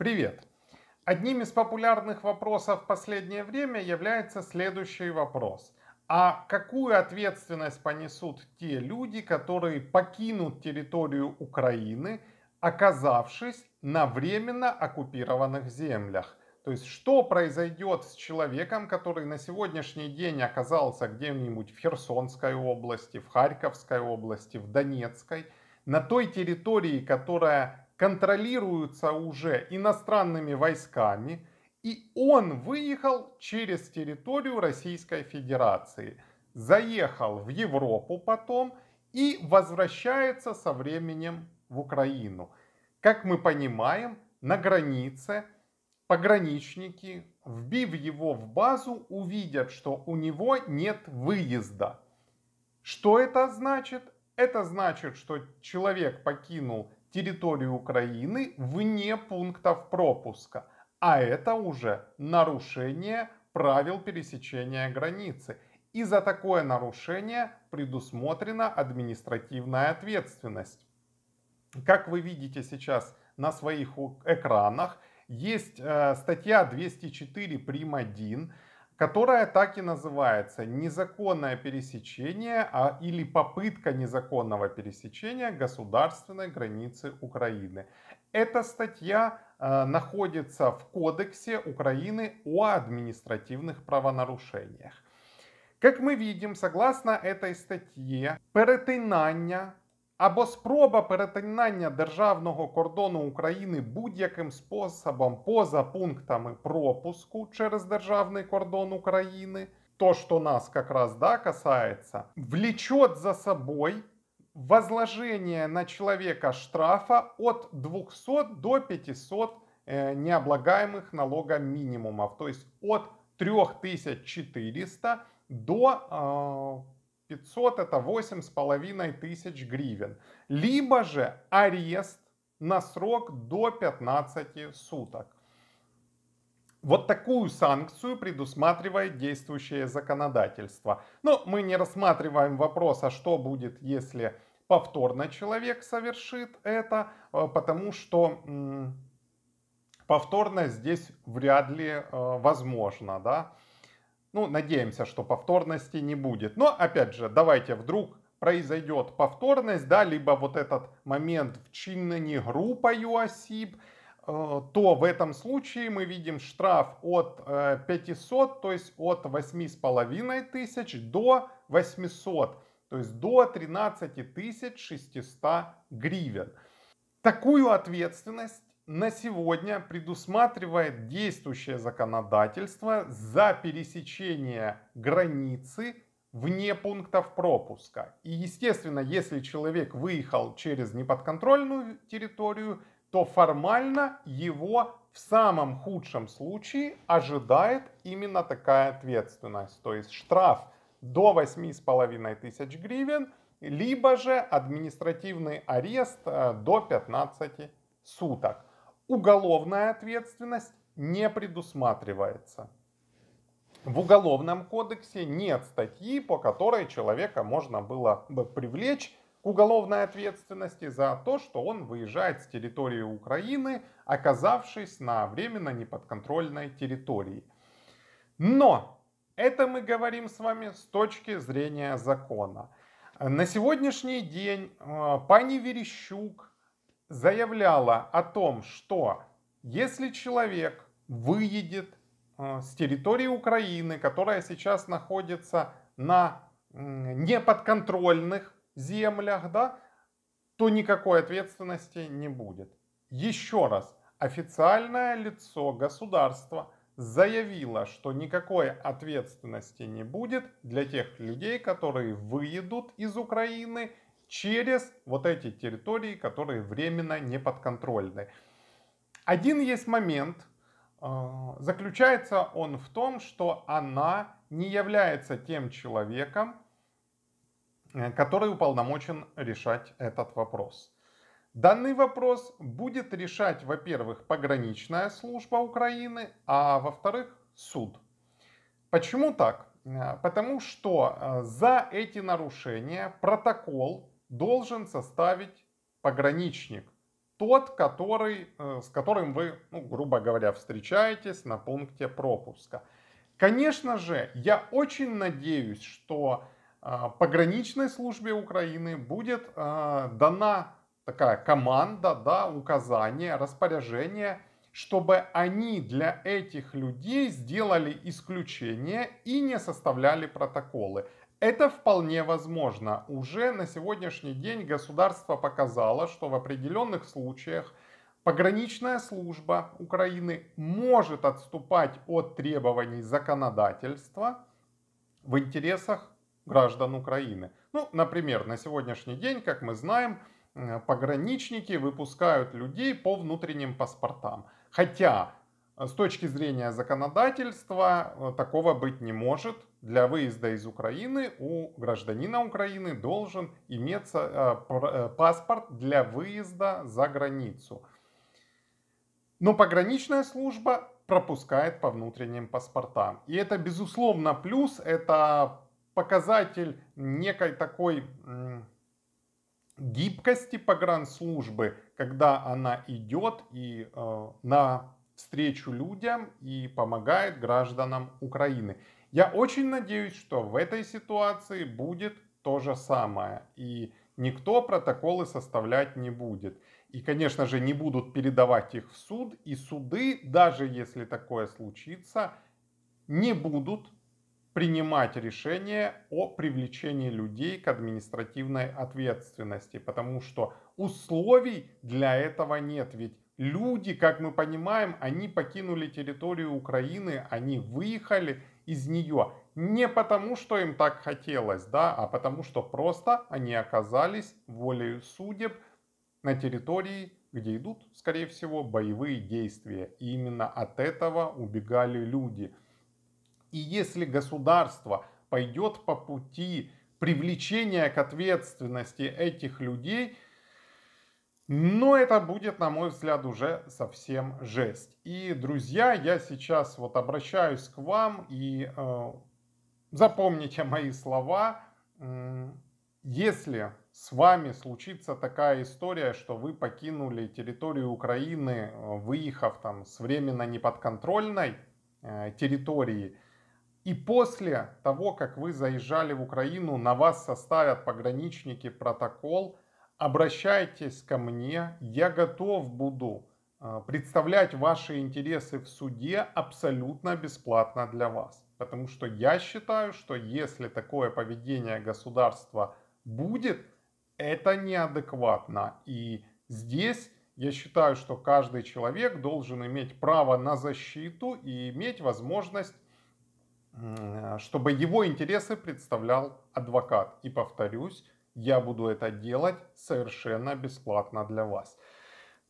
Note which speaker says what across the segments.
Speaker 1: Привет! Одним из популярных вопросов в последнее время является следующий вопрос. А какую ответственность понесут те люди, которые покинут территорию Украины, оказавшись на временно оккупированных землях? То есть, что произойдет с человеком, который на сегодняшний день оказался где-нибудь в Херсонской области, в Харьковской области, в Донецкой, на той территории, которая контролируются уже иностранными войсками, и он выехал через территорию Российской Федерации, заехал в Европу потом и возвращается со временем в Украину. Как мы понимаем, на границе пограничники, вбив его в базу, увидят, что у него нет выезда. Что это значит? Это значит, что человек покинул территорию Украины вне пунктов пропуска. А это уже нарушение правил пересечения границы. И за такое нарушение предусмотрена административная ответственность. Как вы видите сейчас на своих экранах, есть э, статья 204 прим. 1, которая так и называется «Незаконное пересечение а, или попытка незаконного пересечения государственной границы Украины». Эта статья э, находится в Кодексе Украины о административных правонарушениях. Как мы видим, согласно этой статье, перетинання або спроба перетинання державного кордону України будь-яким способом поза пунктами пропуску через державний кордон України, то, что нас как раз да, касается, влечет за собой возложение на человека штрафа от 200 до 500 э, е, необлагаемых налогом минимумов, то есть от 3400 до э, 500 это 8,5 тысяч гривен. Либо же арест на срок до 15 суток. Вот такую санкцию предусматривает действующее законодательство. Но мы не рассматриваем вопрос, а что будет, если повторно человек совершит это, э, потому что повторно здесь вряд ли э, возможно, да. Ну, надеемся, что повторности не будет. Но, опять же, давайте вдруг произойдет повторность, да, либо вот этот момент вчинения группою осиб, э, то в этом случае мы видим штраф от 500, э, то есть от 8,5 тысяч до 800, то есть до 13 600 гривен. Такую ответственность на сегодня предусматривает действующее законодательство за пересечение границы вне пунктов пропуска. И, естественно, если человек выехал через неподконтрольную территорию, то формально его в самом худшем случае ожидает именно такая ответственность, то есть штраф до 8,5 тысяч гривен, либо же административный арест э, до 15 суток уголовная ответственность не предусматривается. В уголовном кодексе нет статьи, по которой человека можно было бы привлечь к уголовной ответственности за то, что он выезжает с территории Украины, оказавшись на временно неподконтрольной территории. Но это мы говорим с вами с точки зрения закона. На сегодняшний день э, пани Верещук заявляла о том, что если человек выедет э, с территории Украины, которая сейчас находится на неподконтрольных землях, да, то никакой ответственности не будет. Еще раз, официальное лицо государства заявило, что никакой ответственности не будет для тех людей, которые выедут из Украины через вот эти территории, которые временно не подконтрольны. Один есть момент, э, заключается он в том, что она не является тем человеком, э, который уполномочен решать этот вопрос. Данный вопрос будет решать, во-первых, пограничная служба Украины, а во-вторых, суд. Почему так? Э, потому что за эти нарушения протокол должен составить пограничник. Тот, который, э, с которым вы, ну, грубо говоря, встречаетесь на пункте пропуска. Конечно же, я очень надеюсь, что а, пограничной службе Украины будет а, дана такая команда, да, указание, распоряжение, чтобы они для этих людей сделали исключение и не составляли протоколы. Это вполне возможно. Уже на сегодняшний день государство показало, что в определенных случаях пограничная служба Украины может отступать от требований законодательства в интересах граждан Украины. Ну, например, на сегодняшний день, как мы знаем, э, пограничники выпускают людей по внутренним паспортам. Хотя э, с точки зрения законодательства э, такого быть не может для выезда из Украины у гражданина Украины должен иметься э, э, паспорт для выезда за границу. Но пограничная служба пропускает по внутренним паспортам. И это, безусловно, плюс, это показатель некой такой гибкости погранслужбы, когда она идет и э, на встречу людям и помогает гражданам Украины. Я очень надеюсь, что в этой ситуации будет то же самое. И никто протоколы составлять не будет. И, конечно же, не будут передавать их в суд. И суды, даже если такое случится, не будут принимать решение о привлечении людей к административной ответственности, потому что условий для этого нет. Ведь люди, как мы понимаем, они покинули территорию Украины, они выехали из нее. Не потому, что им так хотелось, да, а потому, что просто они оказались волею судеб на территории, где идут, скорее всего, боевые действия. И именно от этого убегали люди. И если государство пойдет по пути привлечения к ответственности этих людей – но это будет, на мой взгляд, уже совсем жесть. И, друзья, я сейчас вот обращаюсь к вам и э, запомните мои слова. Если с вами случится такая история, что вы покинули территорию Украины, выехав там с временно неподконтрольной э, территории, и после того, как вы заезжали в Украину, на вас составят пограничники протокол – обращайтесь ко мне, я готов буду э, представлять ваши интересы в суде абсолютно бесплатно для вас. Потому что я считаю, что если такое поведение государства будет, это неадекватно. И здесь я считаю, что каждый человек должен иметь право на защиту и иметь возможность, э, чтобы его интересы представлял адвокат. И повторюсь, я буду это делать совершенно бесплатно для вас.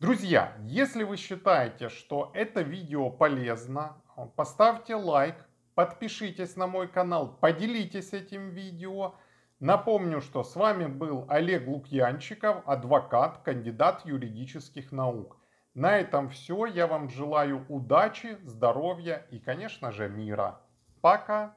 Speaker 1: Друзья, если вы считаете, что это видео полезно, поставьте лайк, подпишитесь на мой канал, поделитесь этим видео. Напомню, что с вами был Олег Лукьянчиков, адвокат, кандидат юридических наук. На этом все. Я вам желаю удачи, здоровья и, конечно же, мира. Пока!